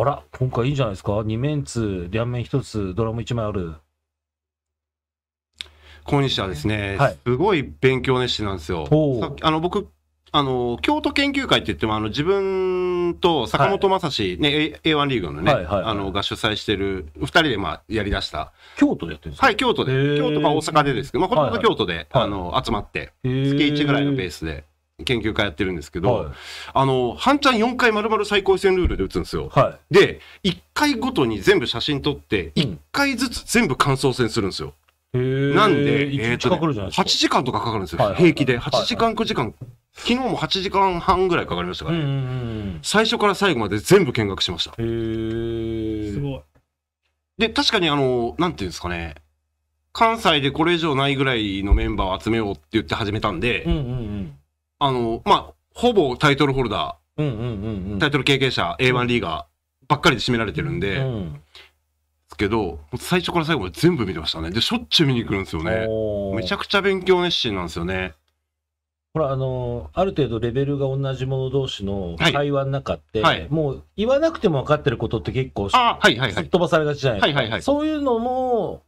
あら、今回いいんじゃないですか。2面2、両面1つ、ドラム1枚ある。小西はですね、はいすごい勉強熱心なんですよ。さっきあの僕あの京都研究会って言ってもあの自分と坂本正史、ね、A- 1リーグのね、あのが主催してる2人でまあやりだした京都でやってるんですかはい京都で京都か大阪でですけどまあほとんど京都で、はいはいあの集まって月1ぐらいのペースで研究会やってるんですけど、はい、あの、半チャン4回丸々最高戦ルールで打つんですよ。はい、で、1回ごとに全部写真撮って、1回ずつ全部感想戦するんですよ。うん、なんで、えっとね、8時間とかかかるんですよ、平気で。8時間、9時間、昨日も8時間半ぐらいかかりましたからね、最初から最後まで全部見学しました。へすごい。で、確かにあの、なんていうんですかね、関西でこれ以上ないぐらいのメンバーを集めようって言って始めたんで、うんうんうんあの、まあ、ほぼタイトルホルダうんうんうんうー、ん。タイトル経験者、A1 リーガーばっかりで占められてるんで、うんですけど、最初から最後まで全部見てましたね。で、しょっちゅう見に来るんですよね。おめちゃくちゃ勉強熱心なんですよね。ほら、あのーある程度レベルが同じ者同士のは会話の中って、はいもう言わなくても分かってることって結構、すあ、はいはいはっい。飛ばされがちじゃないですか。はいはいはいそういうのも、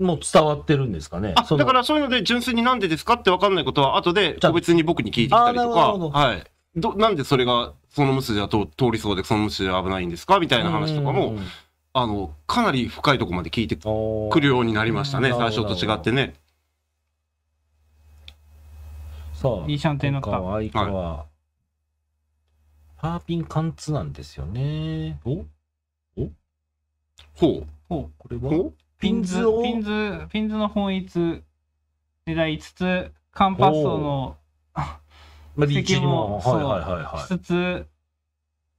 もう伝わってるんですかね。だからそういうので、純粋になんでですかってわかんないことは、後で個別に僕に聞いてきたりとか、はい。どなんでそれが、その無視では通りそうで、その無視で危ないんですかみたいな話とかも、あの、かなり深いとこまで聞いてくるようになりましたね、最初と違ってね。さあ、いいシャンテンの川。はい、パーピン貫通なんですよね。おおほう。ほう、これはピンズをピンズピンズの本一狙いつつカンパッソの まリチも、はいはいはいしつつ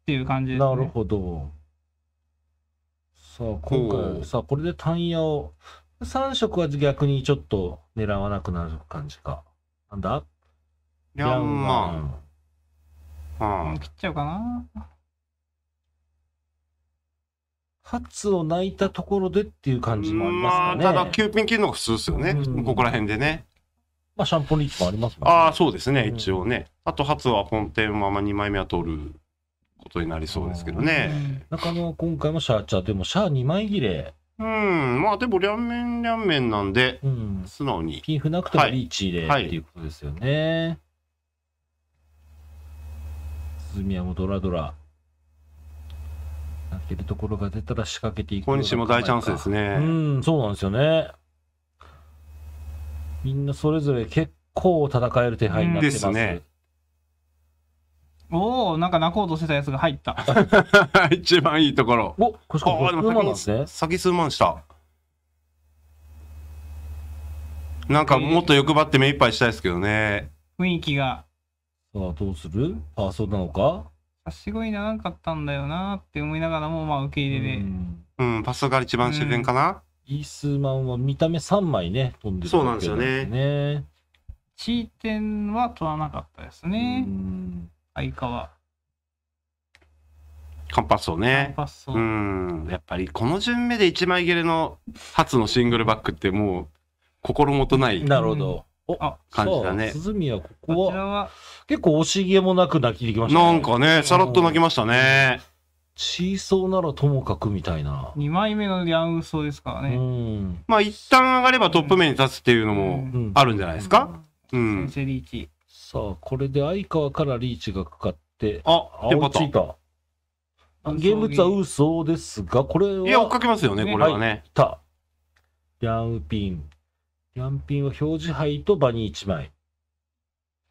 っていう感じです、ね、なるほど。さあ、今回、さあ、これで単野を、3色は逆にちょっと狙わなくなる感じか。なんだ ?4 万。うん、切っちゃうかな。ハツを泣いたところでっていう感じもありますね。まあ、ただ、9ピン切るのが普通ですよね。うん、ここら辺でね。まあ、シャンポンリもありますもんね。ああ、そうですね、一応ね。うん、あと、ハツは本店のまま2枚目は取ることになりそうですけどね。中野は今回もシャーチャー、でもシャー2枚切れ。うん、まあでも、両面両面なんで、うん、素直に。ピンフなくてもリーチで、はい、っていうことですよね。はい、鈴もドラドラ。ってるところが出たら仕掛けていく今週も大チャンスですねうんそうなんですよねみんなそれぞれ結構戦える手配になってますねおおなんか泣こうとしてたやつが入った 一番いいところおこしこも先,、ね、先数万したなんかもっと欲張って目いっぱいしたいですけどね、雰囲気がさあどうするパーソなのかすごい長かったんだよなって思いながらも、まあ、受け入れで、うん、パスが一番自然かな。イースマンは見た目3枚ね、飛んでるそうなんですよね。地点は取らなかったですね。相川。カンパそうね。カンパッうん。やっぱりこの順目で1枚切れの初のシングルバックってもう心もとない。なるほど。感じだね。鈴宮、ここは結構惜しげもなく泣きできました、ね、なんかね、さらっと泣きましたね。チーソーならともかくみたいな。2枚目のヤンウソですからね。まあ、一旦上がればトップ目に立つっていうのもあるんじゃないですか。うん。うん先生リーチ。さあ、これで相川からリーチがかかって、あ、よかった。現物は嘘ですが、これは。いや、追っかけますよね、これはね。はい、た。ヤンウピン。ピ品は表示杯と場に1枚。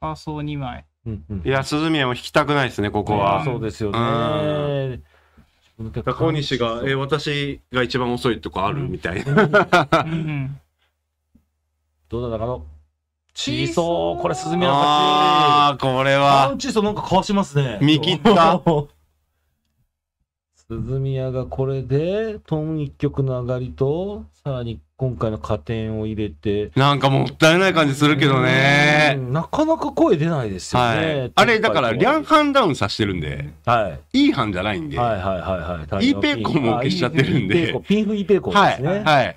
ファーソー2枚。うんうん、いや、鈴宮も引きたくないですね、ここは。そうですよね。小西が、え、私が一番遅いとこある、みたいな。どうだ、中野。チーソー、これ、鈴宮さん。ああ、これは。チーソーなんかかわしますね。見切った。鈴宮がこれで、トン一曲の上がりと、さらに今回の加点を入れて。なんかもったいない感じするけどね。なかなか声出ないですよね。はい、あれ、だから、リャンハンダウンさしてるんで、はい、いいハじゃないんで、はいはいはいはい。イーペーコも消しちゃってるんで。ピンフイーペーコですね。はい、はい